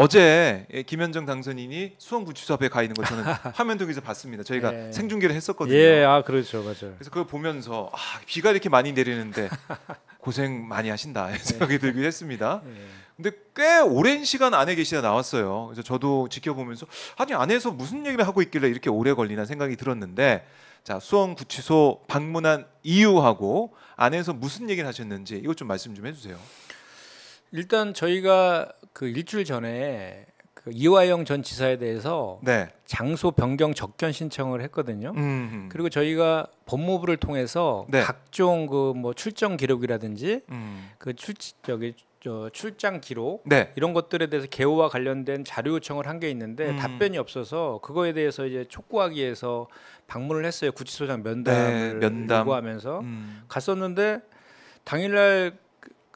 어제 예, 김현정 당선인이 수원구치소 앞에 가 있는 거 저는 화면 통에서 봤습니다. 저희가 예. 생중계를 했었거든요. 예, 아 그렇죠, 맞아요. 그래서 그걸 보면서 아, 비가 이렇게 많이 내리는데 고생 많이 하신다 예. 생각이 예. 들기도 했습니다. 예. 근데 꽤 오랜 시간 안에 계시다 나왔어요. 그래서 저도 지켜보면서 아니 안에서 무슨 얘기를 하고 있길래 이렇게 오래 걸리나 생각이 들었는데 자 수원구치소 방문한 이유하고 안에서 무슨 얘기를 하셨는지 이것 좀 말씀 좀 해주세요. 일단 저희가 그 일주일 전에 그 이화영 전 지사에 대해서 네. 장소 변경 적견 신청을 했거든요. 음흠. 그리고 저희가 법무부를 통해서 네. 각종 그 뭐 출정 기록이라든지 음. 그 출, 저기 저 출장 기록 네. 이런 것들에 대해서 개호와 관련된 자료 요청을 한 게 있는데 음. 답변이 없어서 그거에 대해서 이제 촉구하기 위해서 방문을 했어요 구치소장 네, 면담을 네, 면담. 요구하면서 음. 갔었는데 당일날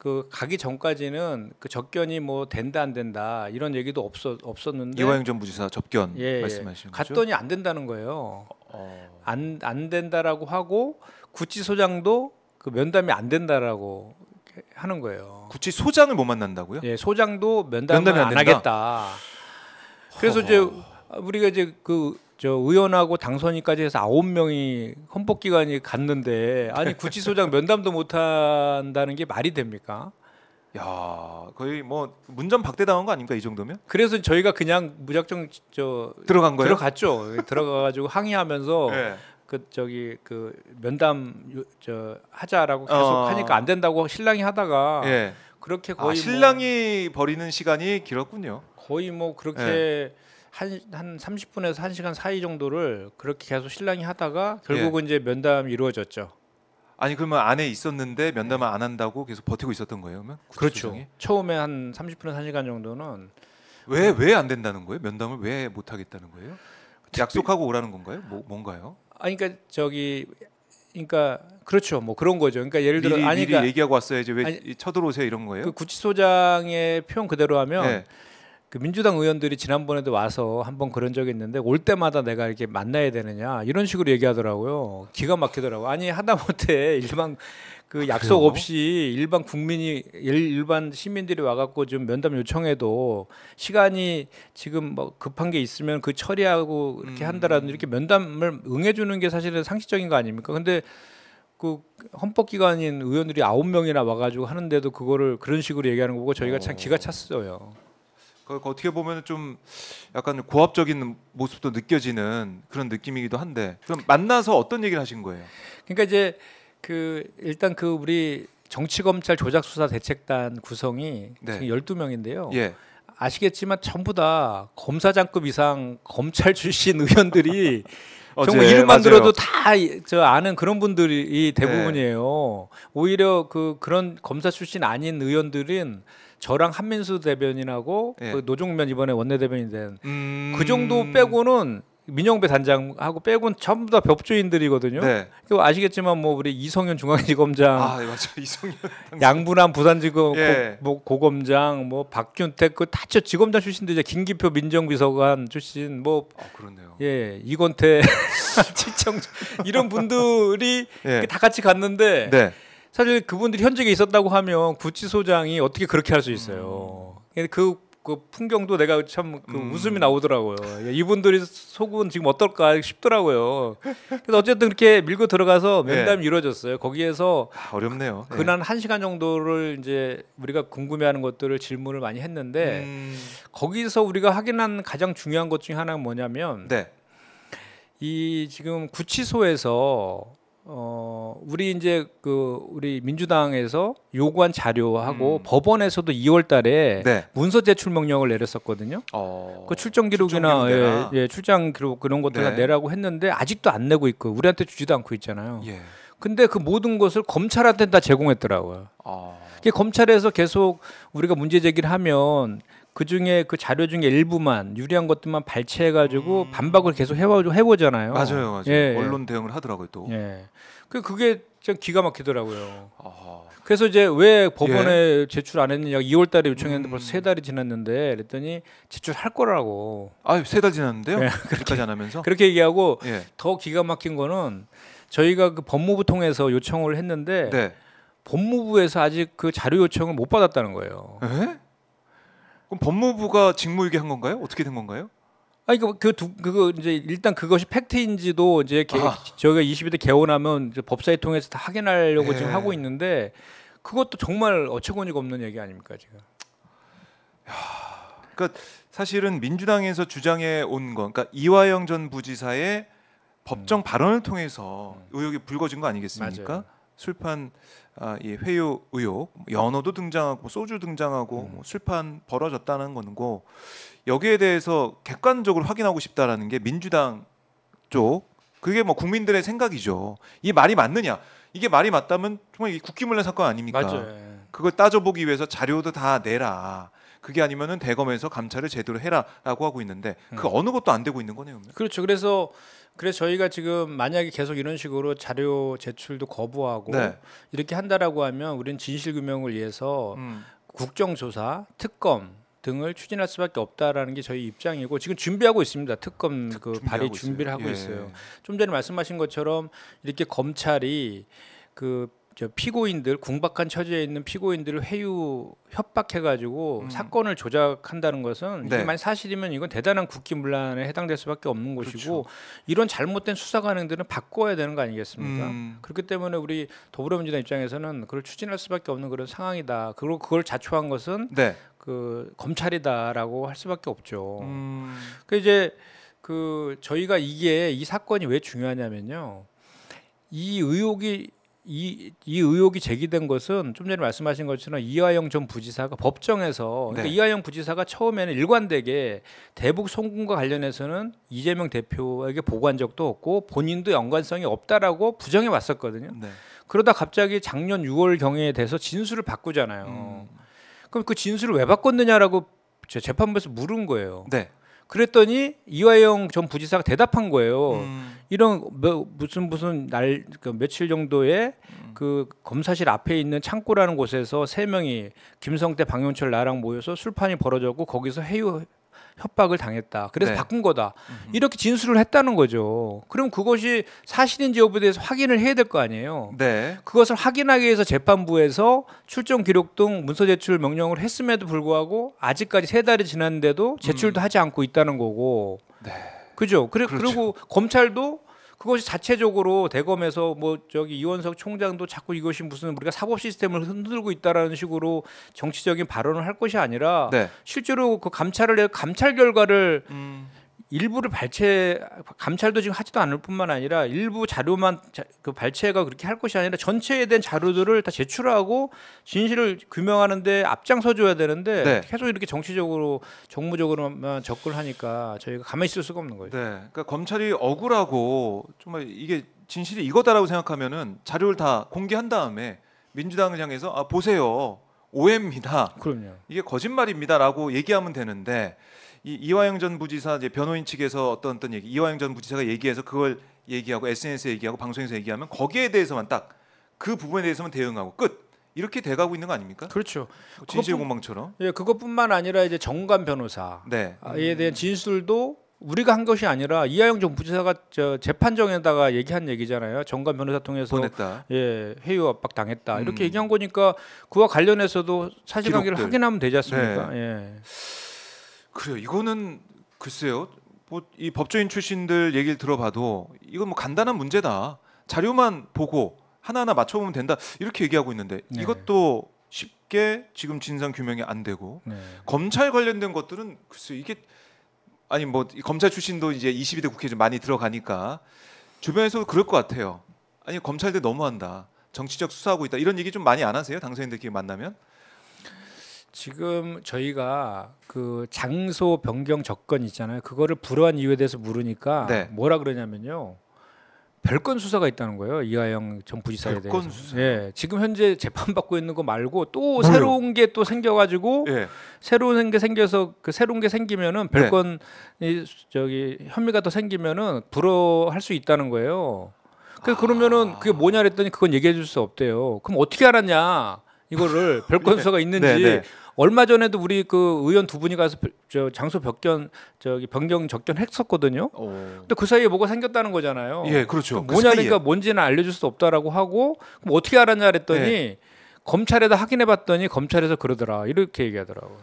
그 가기 전까지는 그 접견이 뭐 된다 안 된다 이런 얘기도 없었 없었는데 이화영 전 부지사 접견 예, 예, 말씀하시는 거죠? 갔더니 안 된다는 거예요. 안안 어... 된다라고 하고 구치 소장도 그 면담이 안 된다라고 하는 거예요. 구치 소장을 못 만난다고요? 예, 소장도 면담을 면담이 안, 안 하겠다. 그래서 허... 이제 우리가 이제 그저 의원하고 당선인까지 해서 아홉 명이 헌법 기관이 갔는데 아니 네. 구치소장 면담도 못 한다는 게 말이 됩니까? 야 거의 뭐 문전 박대당한 거 아닙니까 이 정도면? 그래서 저희가 그냥 무작정 저 들어간 거예요? 들어갔죠. 들어가가지고 항의하면서 네. 그 저기 그 면담 저 하자라고 계속 어. 하니까 안 된다고 신랑이 하다가 네. 그렇게 아, 거의 아, 신랑이 뭐 버리는 시간이 길었군요. 거의 뭐 그렇게. 네. 한, 한 30분에서 1시간 사이 정도를 그렇게 계속 신랑이 하다가 결국은 예. 이제 면담이 이루어졌죠. 아니 그러면 안에 있었는데 네. 면담을 안 한다고 계속 버티고 있었던 거예요, 그러면? 그렇죠. 조정이? 처음에 한 30분에서 1시간 정도는 왜 왜안 네. 된다는 거예요? 면담을 왜 못 하겠다는 거예요? 약속하고 오라는 건가요? 뭐 뭔가요? 아니 그러니까 저기 그러니까 그렇죠. 뭐 그런 거죠. 그러니까 예를 들어 미리, 아니, 미리 그러니까, 얘기하고 왔어야지 왜 아니, 쳐들어오세요 이런 거예요? 그 구치소장의 표현 그대로 하면 네. 그 민주당 의원들이 지난번에도 와서 한번 그런 적이 있는데 올 때마다 내가 이렇게 만나야 되느냐 이런 식으로 얘기하더라고요. 기가 막히더라고. 요 아니 하다못해 일반 그 아, 약속 그래요? 없이 일반 국민이 일반 시민들이 와갖고 좀 면담 요청해도 시간이 지금 뭐 급한 게 있으면 그 처리하고 이렇게 음. 한다라든지 이렇게 음. 면담을 응해주는 게 사실은 상식적인 거 아닙니까? 근데 그 헌법기관인 의원들이 아홉 명이나 와가지고 하는데도 그거를 그런 식으로 얘기하는 거고 저희가 참 기가 어. 찼어요. 그러니까 어떻게 보면 좀 약간 고압적인 모습도 느껴지는 그런 느낌이기도 한데 그럼 만나서 어떤 얘기를 하신 거예요? 그러니까 이제 그 일단 그 우리 정치검찰 조작수사 대책단 구성이 네. 지금 12명인데요. 예. 아시겠지만 전부 다 검사장급 이상 검찰 출신 의원들이 어제, 정말 이름만 맞아요. 들어도 다 저 아는 그런 분들이 네. 대부분이에요. 네. 오히려 그 그런 검사 출신 아닌 의원들은 저랑 한민수 대변인하고 예. 그 노종면 이번에 원내 대변인 된그 음... 그 정도 빼고는 민영배 단장하고 빼곤 전부 다 법조인들이거든요. 네. 아시겠지만 뭐 우리 이성현 중앙지검장, 아, 네, 예, 맞죠. 이성현 양분한 부산지검 예. 고, 뭐 고검장, 뭐 박균택 그 다쳐 지검장 출신들 이제 김기표 민정비서관 출신 뭐 아, 그렇네요. 예 이건태 지청 이런 분들이 예. 다 같이 갔는데. 네. 사실 그분들이 현직에 있었다고 하면 구치 소장이 어떻게 그렇게 할수 음. 있어요. 음. 그, 그 풍경도 내가 참그 음. 웃음이 나오더라고요. 예, 이분들이 속은 지금 어떨까 싶더라고요. 그래서 어쨌든 이렇게 밀고 들어가서 면담이 네. 이루어졌어요. 거기에서 아, 어렵네요. 네. 예. 그난 한 시간 정도를 이제 우리가 궁금해하는 것들을 질문을 많이 했는데 음. 거기서 우리가 확인한 가장 중요한 것 중에 하나가 뭐냐면 네. 이 지금 구치소에서 어 우리 이제 그 우리 민주당에서 요구한 자료하고 음. 법원에서도 2월달에 네. 문서 제출 명령을 내렸었거든요. 어. 그 출정 기록이나 예, 예, 출장 기록 그런 것들 네. 다 내라고 했는데 아직도 안 내고 있고 우리한테 주지도 않고 있잖아요. 예. 근데 그 모든 것을 검찰한테 다 제공했더라고요. 어. 검찰에서 계속 우리가 문제 제기를 하면 그 중에 그 자료 중에 일부만 유리한 것들만 발췌해 가지고 음. 반박을 계속 해보, 해보잖아요. 맞아요, 맞아요. 예, 언론 대응을 하더라고요 또. 예. 그 그게 참 기가 막히더라고요. 아 그래서 이제 왜 법원에 예. 제출 안 했느냐 2월달에 요청했는데 음. 벌써 세 음. 달이 지났는데 그랬더니 제출할 거라고. 아유 세달 지났는데요? 네, 그렇게까지 안 하면서? 그렇게 얘기하고 예. 더 기가 막힌 거는 저희가 그 법무부 통해서 요청을 했는데 네. 법무부에서 아직 그 자료 요청을 못 받았다는 거예요. 에? 그럼 법무부가 직무유기 한 건가요? 어떻게 된 건가요? 아니 그그 그 두 그거 이제 일단 그것이 팩트인지도 이제 개, 아. 저희가 22대 개원하면 이제 법사위 통해서 다 확인하려고 네. 지금 하고 있는데 그것도 정말 어처구니가 없는 얘기 아닙니까 지금? 야, 그러니까 사실은 민주당에서 주장해 온 건, 그러니까 이화영 전 부지사의 법정 음. 발언을 통해서 음. 의혹이 불거진 거 아니겠습니까? 맞아요. 술판 아, 이 회유 의혹, 뭐 연어도 등장하고 소주 등장하고 음. 뭐 술판 벌어졌다는 거고 여기에 대해서 객관적으로 확인하고 싶다라는 게 민주당 쪽 그게 뭐 국민들의 생각이죠. 이 말이 맞느냐? 이게 말이 맞다면 정말 이 국기문란 사건 아닙니까? 맞아요. 예. 그걸 따져보기 위해서 자료도 다 내라. 그게 아니면은 대검에서 감찰을 제대로 해라라고 하고 있는데 그 음. 어느 것도 안 되고 있는 거네요. 그렇죠. 그래서 그래서 저희가 지금 만약에 계속 이런 식으로 자료 제출도 거부하고 네. 이렇게 한다라고 하면 우리는 진실 규명을 위해서 음. 국정조사, 특검 등을 추진할 수밖에 없다라는 게 저희 입장이고 지금 준비하고 있습니다. 특검 특, 그 발의 준비를 하고 예. 있어요. 좀 전에 말씀하신 것처럼 이렇게 검찰이 그 피고인들 궁박한 처지에 있는 피고인들을 회유 협박해가지고 음. 사건을 조작한다는 것은 네. 만 사실이면 이건 대단한 국기문란에 해당될 수밖에 없는 것이고 그렇죠. 이런 잘못된 수사 관행들은 바꿔야 되는 거 아니겠습니까? 음. 그렇기 때문에 우리 더불어민주당 입장에서는 그걸 추진할 수밖에 없는 그런 상황이다. 그리고 그걸 자초한 것은 네. 그 검찰이다라고 할 수밖에 없죠. 음. 그 이제 그 저희가 이게 이 사건이 왜 중요하냐면요. 이 의혹이 이, 이 의혹이 제기된 것은 좀 전에 말씀하신 것처럼 이화영 전 부지사가 법정에서 그러니까 네. 이화영 부지사가 처음에는 일관되게 대북 송금과 관련해서는 이재명 대표에게 보고한 적도 없고 본인도 연관성이 없다라고 부정해 왔었거든요. 네. 그러다 갑자기 작년 6월 경에 대해서 진술을 바꾸잖아요. 음. 그럼 그 진술을 왜 바꿨느냐라고 재판부에서 물은 거예요. 네. 그랬더니 이화영 전 부지사가 대답한 거예요. 음. 이런 뭐, 무슨 무슨 날그 며칠 정도에 음. 그 검사실 앞에 있는 창고라는 곳에서 세 명이 김성태, 방용철, 나랑 모여서 술판이 벌어졌고 거기서 회유 협박을 당했다. 그래서 네. 바꾼 거다. 음흠. 이렇게 진술을 했다는 거죠. 그럼 그것이 사실인지 여부에 대해서 확인을 해야 될 거 아니에요. 네. 그것을 확인하기 위해서 재판부에서 출정 기록 등 문서 제출 명령을 했음에도 불구하고 아직까지 세 달이 지났는데도 제출도 음. 하지 않고 있다는 거고. 네. 그죠. 그래 그렇죠. 그리고 검찰도 그것이 자체적으로 대검에서 뭐 저기 이원석 총장도 자꾸 이것이 무슨 우리가 사법 시스템을 흔들고 있다라는 식으로 정치적인 발언을 할 것이 아니라 네. 실제로 그 감찰을 해 감찰 결과를 음. 일부를 발췌 감찰도 지금 하지도 않을 뿐만 아니라 일부 자료만 자, 그 발췌가 그렇게 할 것이 아니라 전체에 대한 자료들을 다 제출하고 진실을 규명하는데 앞장서 줘야 되는데 네. 계속 이렇게 정치적으로 정무적으로만 접근하니까 저희가 가만히 있을 수가 없는 거예요. 네. 그러니까 검찰이 억울하고 정말 이게 진실이 이거다라고 생각하면은 자료를 다 공개한 다음에 민주당을 향해서 아 보세요. 오해입니다. 그럼요. 이게 거짓말입니다라고 얘기하면 되는데 이 이화영 전 부지사 이제 변호인 측에서 어떤 어떤 얘기 이화영 전 부지사가 얘기해서 그걸 얘기하고 SNS에 얘기하고 방송에서 얘기하면 거기에 대해서만 딱 그 부분에 대해서만 대응하고 끝. 이렇게 돼가고 있는 거 아닙니까? 그렇죠. 뭐 진실 공방처럼. 예, 그것뿐만 아니라 이제 정관 변호사에 네. 음. 대한 진술도 우리가 한 것이 아니라 이하영 전 부지사가 저 재판정에다가 얘기한 얘기잖아요. 정관 변호사 통해서 보냈다. 예, 회유 압박 당했다. 음. 이렇게 얘기한 거니까 그와 관련해서도 사실관계를 확인하면 되지 않습니까? 네. 예. 그래요. 이거는 글쎄요. 뭐 이 법조인 출신들 얘기를 들어봐도 이건 뭐 간단한 문제다. 자료만 보고 하나하나 맞춰보면 된다. 이렇게 얘기하고 있는데 네. 이것도 쉽게 지금 진상 규명이 안 되고 네. 검찰 관련된 것들은 글쎄 이게 아니 뭐 검찰 출신도 이제 22대 국회 좀 많이 들어가니까 주변에서 도 그럴 것 같아요. 아니 검찰들 너무한다. 정치적 수사하고 있다. 이런 얘기 좀 많이 안 하세요? 당선인들끼리 만나면? 지금 저희가 그 장소 변경 조건 있잖아요. 그거를 불허한 이유에 대해서 물으니까 네. 뭐라 그러냐면요. 별건 수사가 있다는 거예요. 이하영 전 부지사에 대해서. 별건 수사. 예. 지금 현재 재판 받고 있는 거 말고 또 뭐요? 새로운 게 또 생겨 가지고 예. 새로운 게 생겨서 그 새로운 게 생기면은 별건이 네. 저기 혐의가 더 생기면은 불허할 수 있다는 거예요. 그 아... 그러면은 그게 뭐냐 그랬더니 그건 얘기해 줄 수 없대요. 그럼 어떻게 알았냐? 이거를 별건 네. 수사가 있는지 네, 네. 얼마 전에도 우리 그 의원 두 분이 가서 저 장소 벽경 저기 변경 적견 했었거든요. 오. 어. 근데 그 사이에 뭐가 생겼다는 거잖아요. 예, 그렇죠. 그 뭐냐니까 그러니 뭔지는 알려줄 수 없다라고 하고 그럼 어떻게 알았냐 그랬더니 예. 검찰에다 확인해 봤더니 검찰에서 그러더라 이렇게 얘기하더라고.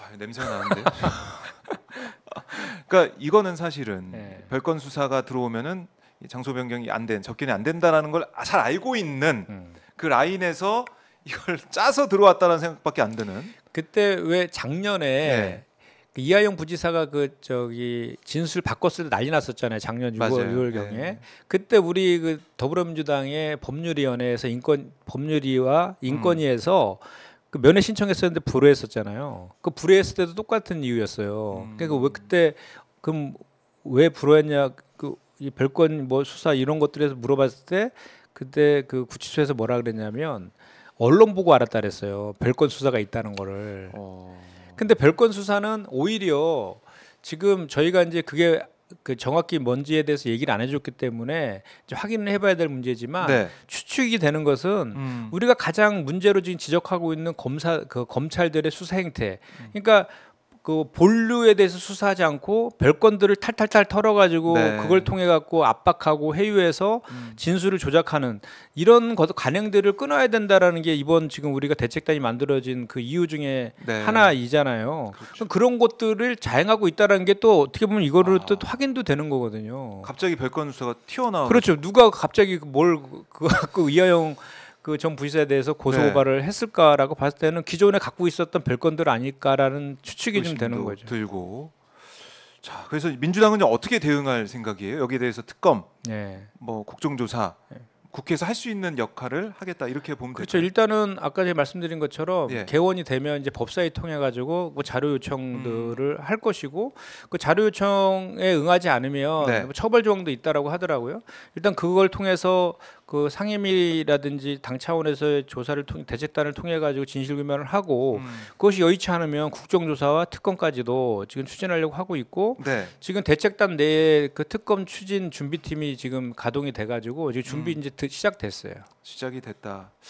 아, 냄새가 나는데. 그러니까 이거는 사실은 예. 별건 수사가 들어오면은 장소 변경이 안 된, 접근이 안 된다라는 걸잘 아, 알고 있는 음. 그 라인에서 이걸 짜서 들어왔다는 생각밖에 안 드는. 그때 왜 작년에 네. 그 이하영 부지사가 그 저기 진술 바꿨을 때 난리 났었잖아요. 작년 6월 6월 경에. 네. 그때 우리 그 더불어민주당의 법률위원회에서 인권 법률위와 인권위에서 음. 그 면회 신청했었는데 불허했었잖아요. 그 불허했을 때도 똑같은 이유였어요. 음. 그러니까 왜 그때 그럼 왜 불허했냐 그이 별건 뭐 수사 이런 것들에서 물어봤을 때 그때 그 구치소에서 뭐라 그랬냐면 언론 보고 알았다 그랬어요. 별건 수사가 있다는 거를. 어... 근데 별건 수사는 오히려 지금 저희가 이제 그게 그 정확히 뭔지에 대해서 얘기를 안 해줬기 때문에 확인을 해봐야 될 문제지만 네. 추측이 되는 것은 음. 우리가 가장 문제로 지금 지적하고 있는 검사 그 검찰들의 수사 행태. 음. 그러니까 그 본류에 대해서 수사하지 않고 별건들을 탈탈탈 털어가지고 네. 그걸 통해 갖고 압박하고 회유해서 음. 진술을 조작하는 이런 것 관행들을 끊어야 된다라는 게 이번 지금 우리가 대책단이 만들어진 그 이유 중에 네. 하나이잖아요. 그렇죠. 그런 것들을 자행하고 있다라는 게 또 어떻게 보면 이거를 아. 또 확인도 되는 거거든요. 갑자기 별건 수사가 튀어나와. 그렇죠. 누가 갑자기 뭘 그, 그, 그 이하영 그전 부지사에 대해서 고소고발을 네. 했을까라고 봤을 때는 기존에 갖고 있었던 별건들 아닐까라는 추측이 좀 되는 거죠. 들고 자 그래서 민주당은 어떻게 대응할 생각이에요? 여기에 대해서 특검, 네. 뭐 국정조사, 네. 국회에서 할 수 있는 역할을 하겠다 이렇게 보면 그렇죠. 될까요? 일단은 아까 제가 말씀드린 것처럼 예. 개원이 되면 이제 법사위 통해 가지고 뭐 자료 요청들을 음. 할 것이고 그 자료 요청에 응하지 않으면 네. 뭐 처벌 조항도 있다라고 하더라고요. 일단 그걸 통해서 그 상임위라든지 당 차원에서의 조사를 통해 대책단을 통해 가지고 진실 규명을 하고 음. 그것이 여의치 않으면 국정조사와 특검까지도 지금 추진하려고 하고 있고 네. 지금 대책단 내에 그 특검 추진 준비팀이 지금 가동이 돼 가지고 지금 준비 음. 이제 시작됐어요. 시작이 됐다.